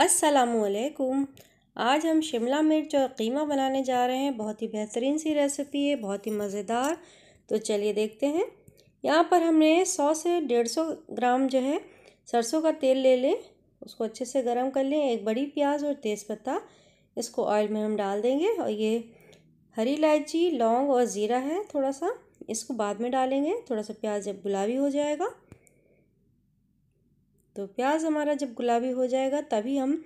असलकुम आज हम शिमला मिर्च और कीमा बनाने जा रहे हैं बहुत ही बेहतरीन सी रेसिपी है बहुत ही मज़ेदार तो चलिए देखते हैं यहाँ पर हमने सौ से डेढ़ सौ ग्राम जो है सरसों का तेल ले लें उसको अच्छे से गर्म कर लें एक बड़ी प्याज और तेज़पत्ता इसको ऑयल में हम डाल देंगे और ये हरी इलायची लौंग और ज़ीरा है थोड़ा सा इसको बाद में डालेंगे थोड़ा सा प्याज जब गुलाबी हो जाएगा तो प्याज हमारा जब गुलाबी हो जाएगा तभी हम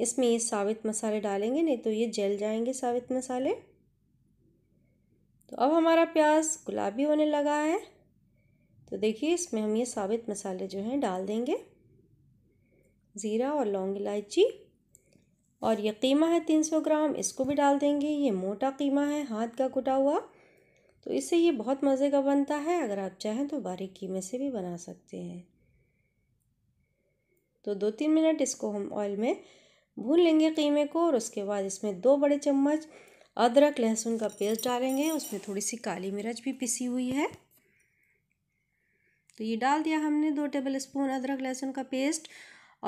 इसमें ये साबित मसाले डालेंगे नहीं तो ये जल जाएंगे साबित मसाले तो अब हमारा प्याज गुलाबी होने लगा है तो देखिए इसमें हम ये साबित मसाले जो हैं डाल देंगे ज़ीरा और लौंग इलायची और ये कीमा है तीन सौ ग्राम इसको भी डाल देंगे ये मोटा कीमा है हाथ का कुटा हुआ तो इससे ये बहुत मज़े का बनता है अगर आप चाहें तो बारीक कीमे से भी बना सकते हैं तो दो तीन मिनट इसको हम ऑयल में भून लेंगे कीमे को और उसके बाद इसमें दो बड़े चम्मच अदरक लहसुन का पेस्ट डालेंगे उसमें थोड़ी सी काली मिर्च भी पिसी हुई है तो ये डाल दिया हमने दो टेबल स्पून अदरक लहसुन का पेस्ट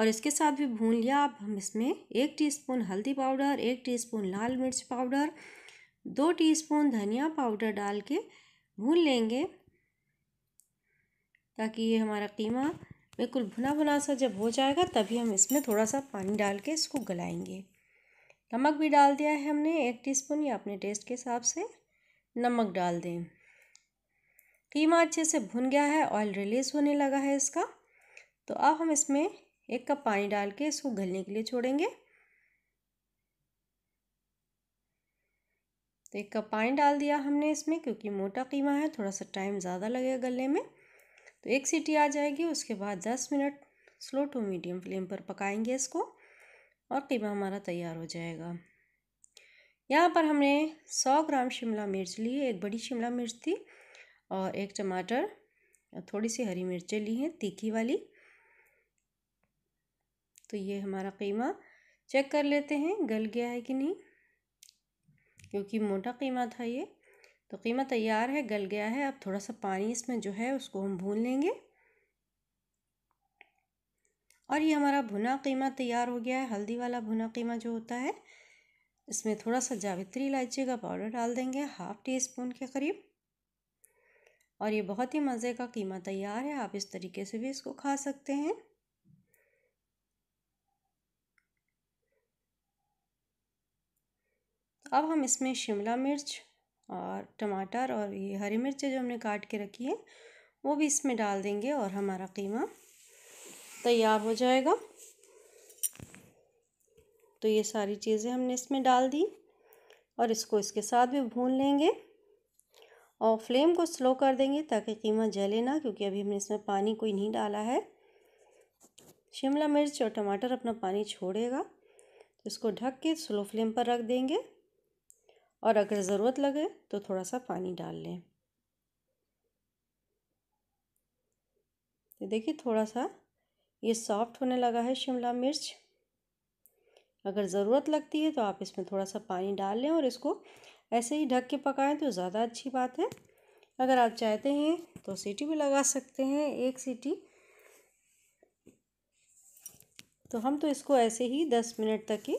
और इसके साथ भी भून लिया अब हम इसमें एक टीस्पून हल्दी पाउडर एक टीस्पून लाल मिर्च पाउडर दो टीस्पून धनिया पाउडर डाल के भून लेंगे ताकि ये हमारा कीमा बिल्कुल भुना भुना सा जब हो जाएगा तभी हम इसमें थोड़ा सा पानी डाल के इसको गलाएंगे नमक भी डाल दिया है हमने एक टीस्पून या अपने टेस्ट के हिसाब से नमक डाल दें कीमा अच्छे से भुन गया है ऑयल रिलीज़ होने लगा है इसका तो अब हम इसमें एक कप पानी डाल के इसको गलने के लिए छोड़ेंगे तो एक कप पानी डाल दिया हमने इसमें क्योंकि मोटा कीमा है थोड़ा सा टाइम ज़्यादा लगेगा गलने में तो एक सीटी आ जाएगी उसके बाद दस मिनट स्लो टू मीडियम फ्लेम पर पकाएंगे इसको और कीमा हमारा तैयार हो जाएगा यहाँ पर हमने सौ ग्राम शिमला मिर्च ली है एक बड़ी शिमला मिर्च थी और एक टमाटर और थोड़ी सी हरी मिर्चें ली हैं तीखी वाली तो ये हमारा कीमा चेक कर लेते हैं गल गया है कि नहीं क्योंकि मोटा कीमा था ये तो कीमा तैयार है गल गया है अब थोड़ा सा पानी इसमें जो है उसको हम भून लेंगे और ये हमारा भुना कीमा तैयार हो गया है हल्दी वाला भुना कीमा जो होता है इसमें थोड़ा सा जावित्री इलायची का पाउडर डाल देंगे हाफ़ टी स्पून के करीब और ये बहुत ही मज़े का कीमा तैयार है आप इस तरीके से भी इसको खा सकते हैं अब हम इसमें शिमला मिर्च और टमाटर और ये हरी मिर्चें जो हमने काट के रखी है वो भी इसमें डाल देंगे और हमारा कीमा तैयार हो जाएगा तो ये सारी चीज़ें हमने इसमें डाल दी और इसको इसके साथ भी भून लेंगे और फ्लेम को स्लो कर देंगे ताकि कीमा जले ना क्योंकि अभी हमने इसमें पानी कोई नहीं डाला है शिमला मिर्च और टमाटर अपना पानी छोड़ेगा तो इसको ढक के स्लो फ्लेम पर रख देंगे और अगर ज़रूरत लगे तो थोड़ा सा पानी डाल लें तो देखिए थोड़ा सा ये सॉफ्ट होने लगा है शिमला मिर्च अगर ज़रूरत लगती है तो आप इसमें थोड़ा सा पानी डाल लें और इसको ऐसे ही ढक के पकाएं तो ज़्यादा अच्छी बात है अगर आप चाहते हैं तो सीटी भी लगा सकते हैं एक सीटी तो हम तो इसको ऐसे ही दस मिनट तक ही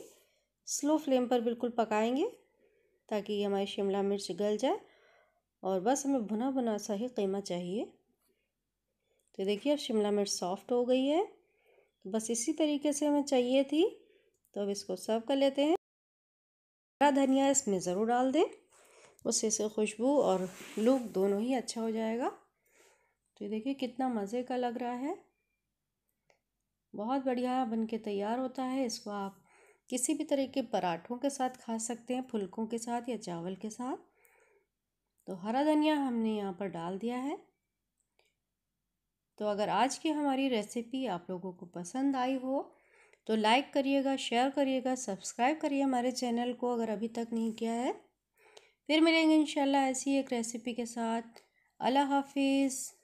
स्लो फ्लेम पर बिल्कुल पकाएंगे ताकि हमारी शिमला मिर्च गल जाए और बस हमें भुना भुना सा ही कीमा चाहिए तो देखिए अब शिमला मिर्च सॉफ्ट हो गई है तो बस इसी तरीके से हमें चाहिए थी तो अब इसको सर्व कर लेते हैं हरा धनिया इसमें ज़रूर डाल दें उससे इसे खुशबू और लुक दोनों ही अच्छा हो जाएगा तो देखिए कितना मज़े का लग रहा है बहुत बढ़िया बन के तैयार होता है इसको आप किसी भी तरह के पराठों के साथ खा सकते हैं फुलकों के साथ या चावल के साथ तो हरा धनिया हमने यहाँ पर डाल दिया है तो अगर आज की हमारी रेसिपी आप लोगों को पसंद आई हो तो लाइक करिएगा शेयर करिएगा सब्सक्राइब करिए हमारे चैनल को अगर अभी तक नहीं किया है फिर मिलेंगे इंशाल्लाह ऐसी एक रेसिपी के साथ अल्लाह हाफिज़